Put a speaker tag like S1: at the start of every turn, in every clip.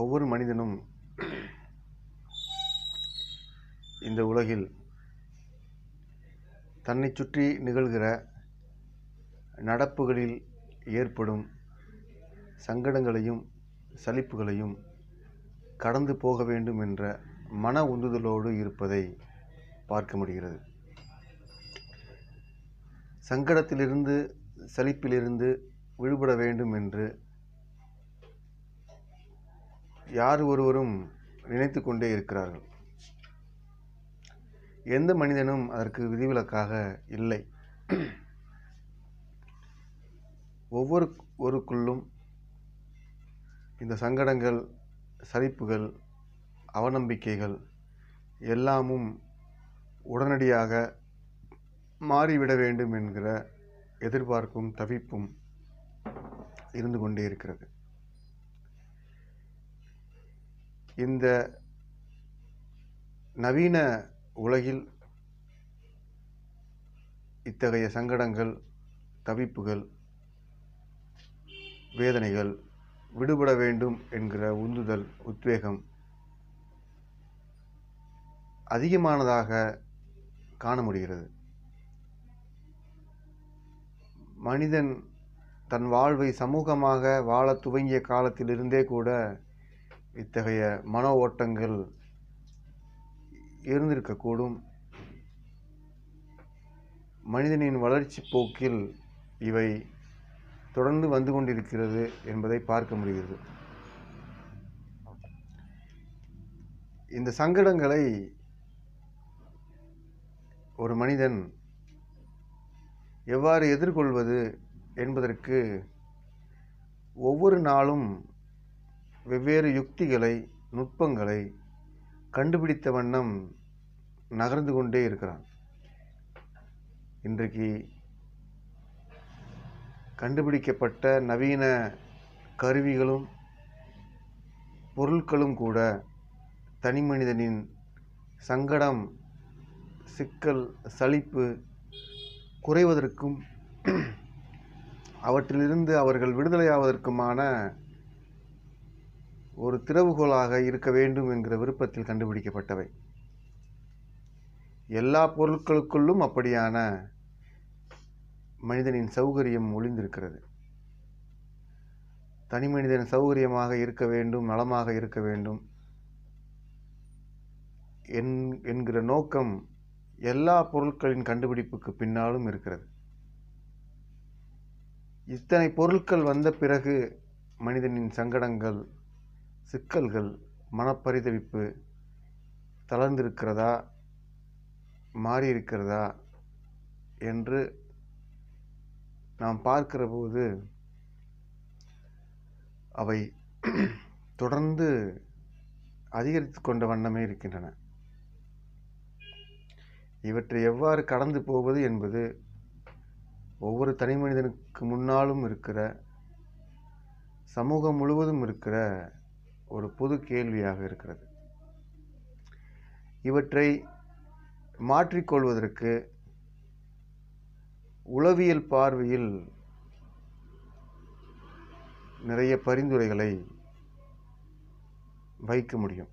S1: ஒவ்வொரு மனிதனும் இந்த உலகில் தன்னை சுற்றி நிகழ்கிற நடப்புகளில் ஏற்படும் சங்கடங்களையும் சலிப்புகளையும் கடந்து போக வேண்டும் என்ற மன உந்துதலோடு இருப்பதை பார்க்க முடிகிறது சங்கடத்திலிருந்து சலிப்பிலிருந்து விடுபட வேண்டும் என்று யார் ஒருவரும் நினைத்து கொண்டே இருக்கிறார்கள் எந்த மனிதனும் அதற்கு விதிவிலக்காக இல்லை ஒவ்வொரு ஒருக்குள்ளும் இந்த சங்கடங்கள் சரிப்புகள் அவநம்பிக்கைகள் எல்லாமும் உடனடியாக மாறிவிட வேண்டும் என்கிற எதிர்பார்ப்பும் தவிப்பும் இருந்து கொண்டே இருக்கிறது இந்த நவீன உலகில் இத்தகைய சங்கடங்கள் தவிப்புகள் வேதனைகள் விடுபட வேண்டும் என்கிற உந்துதல் உத்வேகம் அதிகமானதாக காண முடிகிறது மனிதன் தன் வாழ்வை சமூகமாக வாழ துவங்கிய காலத்திலிருந்தே கூட இத்தகைய மன ஓட்டங்கள் இருந்திருக்கக்கூடும் மனிதனின் வளர்ச்சி போக்கில் இவை தொடர்ந்து வந்து கொண்டிருக்கிறது என்பதை பார்க்க முடிகிறது இந்த சங்கடங்களை ஒரு மனிதன் எவ்வாறு எதிர்கொள்வது என்பதற்கு ஒவ்வொரு நாளும் வெவ்வேறு யுக்திகளை நுட்பங்களை கண்டுபிடித்த வண்ணம் நகர்ந்து கொண்டே இருக்கிறான் இன்றைக்கு கண்டுபிடிக்கப்பட்ட நவீன கருவிகளும் பொருட்களும் கூட தனி மனிதனின் சங்கடம் சிக்கல் சளிப்பு குறைவதற்கும் அவற்றிலிருந்து அவர்கள் விடுதலையாவதற்குமான ஒரு திறவுகோலாக இருக்க வேண்டும் என்கிற விருப்பத்தில் கண்டுபிடிக்கப்பட்டவை எல்லா பொருட்களுக்குள்ளும் அப்படியான மனிதனின் சௌகரியம் ஒளிந்திருக்கிறது தனி மனிதன் சௌகரியமாக இருக்க வேண்டும் நலமாக இருக்க வேண்டும் என் என்கிற நோக்கம் எல்லா பொருட்களின் கண்டுபிடிப்புக்கு பின்னாலும் இருக்கிறது இத்தனை பொருட்கள் வந்த பிறகு மனிதனின் சங்கடங்கள் சிக்கல்கள் மனப்பரிதவிப்பு தளர்ந்திருக்கிறதா மாறியிருக்கிறதா என்று நாம் பார்க்கிற போது அவை தொடர்ந்து அதிகரித்து கொண்ட வண்ணமே இருக்கின்றன இவற்றை எவ்வாறு கடந்து போவது என்பது ஒவ்வொரு தனி மனிதனுக்கு முன்னாலும் இருக்கிற சமூகம் முழுவதும் இருக்கிற ஒரு புது கேள்வியாக இருக்கிறது இவற்றை மாற்றிக்கொள்வதற்கு உளவியல் பார்வையில் நிறைய பரிந்துரைகளை வைக்க முடியும்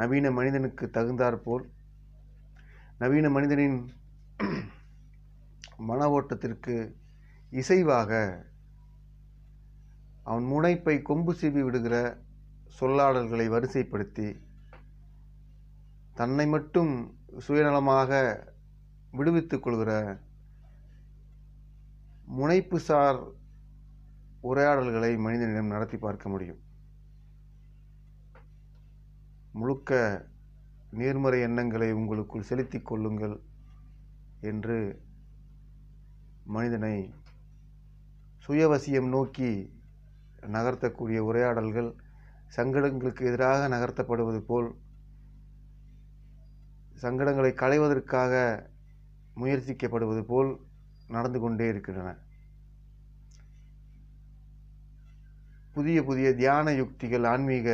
S1: நவீன மனிதனுக்கு தகுந்தாற்போல் நவீன மனிதனின் மன ஓட்டத்திற்கு இசைவாக அவன் முனைப்பை கொம்பு சீவி விடுகிற சொல்லாடல்களை வரிசைப்படுத்தி தன்னை மட்டும் சுயநலமாக விடுவித்துக் கொள்கிற முனைப்புசார் உரையாடல்களை மனிதனிடம் நடத்தி பார்க்க முடியும் முழுக்க நேர்மறை எண்ணங்களை உங்களுக்குள் செலுத்தி கொள்ளுங்கள் என்று மனிதனை சுயவசியம் நோக்கி நகர்த்தக்கூடிய உரையாடல்கள் சங்கடங்களுக்கு எதிராக நகர்த்தப்படுவது போல் சங்கடங்களை களைவதற்காக முயற்சிக்கப்படுவது போல் நடந்து கொண்டே இருக்கின்றன புதிய புதிய தியான யுக்திகள் ஆன்மீக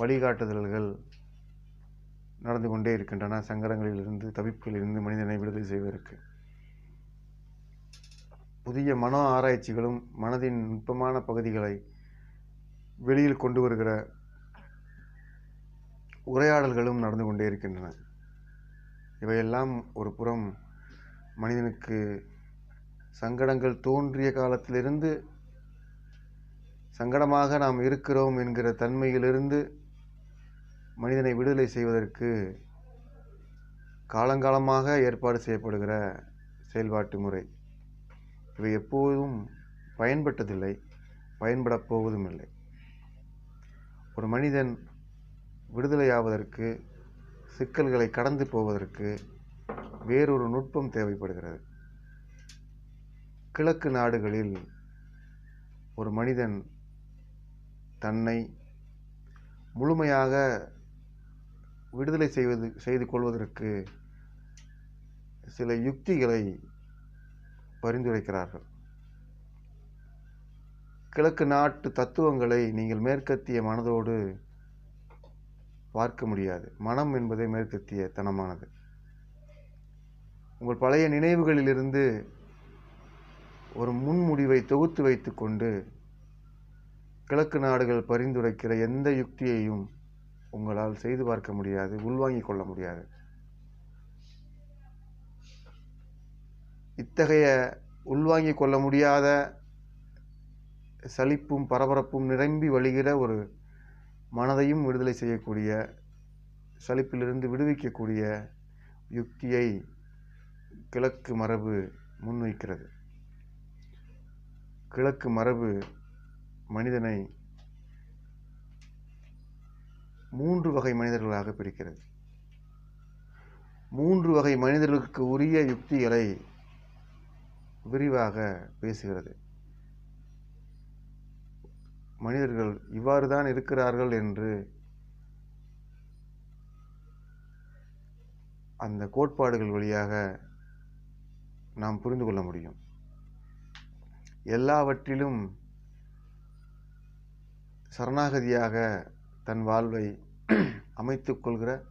S1: வழிகாட்டுதல்கள் நடந்து கொண்டே இருக்கின்றன சங்கடங்களிலிருந்து தவிப்புகளிலிருந்து மனிதனை விடுதலை செய்வதற்கு புதிய மன ஆராய்ச்சிகளும் மனதின் நுட்பமான பகுதிகளை வெளியில் கொண்டு வருகிற உரையாடல்களும் நடந்து கொண்டே இருக்கின்றன இவையெல்லாம் ஒரு புறம் மனிதனுக்கு சங்கடங்கள் தோன்றிய காலத்திலிருந்து சங்கடமாக நாம் இருக்கிறோம் என்கிற தன்மையிலிருந்து மனிதனை விடுதலை செய்வதற்கு காலங்காலமாக ஏற்பாடு செய்யப்படுகிற செயல்பாட்டு முறை இவை எப்போதும் பயன்பட்டதில்லை பயன்படப் போவதும் இல்லை ஒரு மனிதன் விடுதலையாவதற்கு சிக்கல்களை கடந்து போவதற்கு வேறொரு நுட்பம் தேவைப்படுகிறது கிழக்கு நாடுகளில் ஒரு மனிதன் தன்னை முழுமையாக விடுதலை செய்வது செய்து கொள்வதற்கு சில யுக்திகளை பரிந்துரைக்கிறார்கள் கிழக்கு நாட்டு தத்துவங்களை நீங்கள் மேற்கத்திய மனதோடு பார்க்க முடியாது மனம் என்பதே மேற்கத்திய தனமானது உங்கள் பழைய நினைவுகளிலிருந்து ஒரு முன்முடிவை தொகுத்து வைத்துக்கொண்டு கிழக்கு நாடுகள் பரிந்துரைக்கிற எந்த யுக்தியையும் உங்களால் செய்து பார்க்க முடியாது உள்வாங்கிக் கொள்ள முடியாது இத்தகைய உள்வாங்கிக் கொள்ள முடியாத சலிப்பும் பரபரப்பும் நிரம்பி வழிகிற ஒரு மனதையும் விடுதலை செய்யக்கூடிய சலிப்பிலிருந்து விடுவிக்கக்கூடிய யுக்தியை கிழக்கு மரபு முன்வைக்கிறது கிழக்கு மரபு மனிதனை மூன்று வகை மனிதர்களாக பிரிக்கிறது மூன்று வகை மனிதர்களுக்கு உரிய யுக்திகளை விரிவாக பேசுகிறது மனிதர்கள் இவ்வாறு தான் இருக்கிறார்கள் என்று அந்த கோட்பாடுகள் வழியாக நாம் புரிந்து கொள்ள முடியும் எல்லாவற்றிலும் சரணாகதியாக தன் வாழ்வை அமைத்துக்கொள்கிற கொள்கிற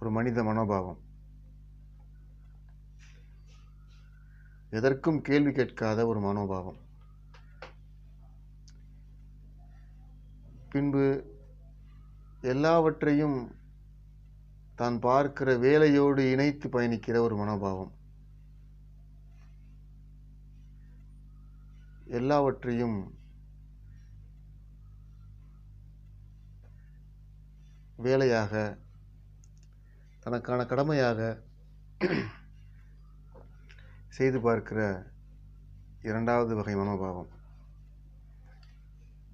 S1: ஒரு மனித மனோபாவம் எதற்கும் கேள்வி கேட்காத ஒரு மனோபாவம் பின்பு எல்லாவற்றையும் தான் பார்க்கிற வேலையோடு இணைத்து பயணிக்கிற ஒரு மனோபாவம் எல்லாவற்றையும் வேலையாக தனக்கான கடமையாக செய்து பார்க்கிற இரண்டாவது வகை மனோபாவம்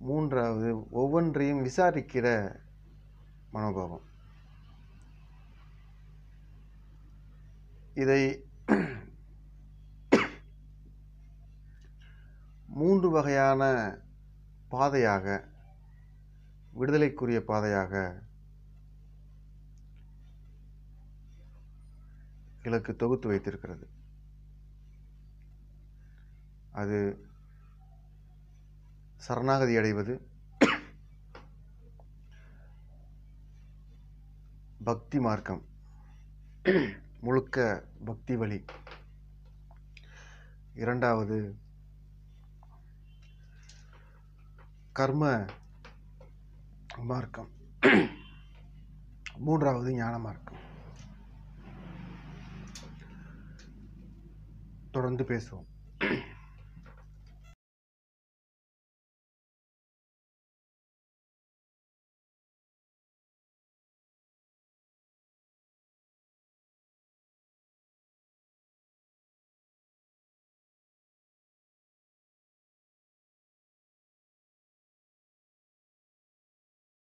S1: மூன்றாவது ஒவ்வொன்றையும் விசாரிக்கிற மனோபாவம் இதை மூன்று வகையான பாதையாக விடுதலைக்குரிய பாதையாக இலக்கு தொகுத்து வைத்திருக்கிறது அது சரணாகதி அடைவது பக்தி மார்க்கம் முழுக்க பக்தி வழி இரண்டாவது கர்ம மார்க்கம் மூன்றாவது ஞான மார்க்கம் தொடர்ந்து பேசுவோம்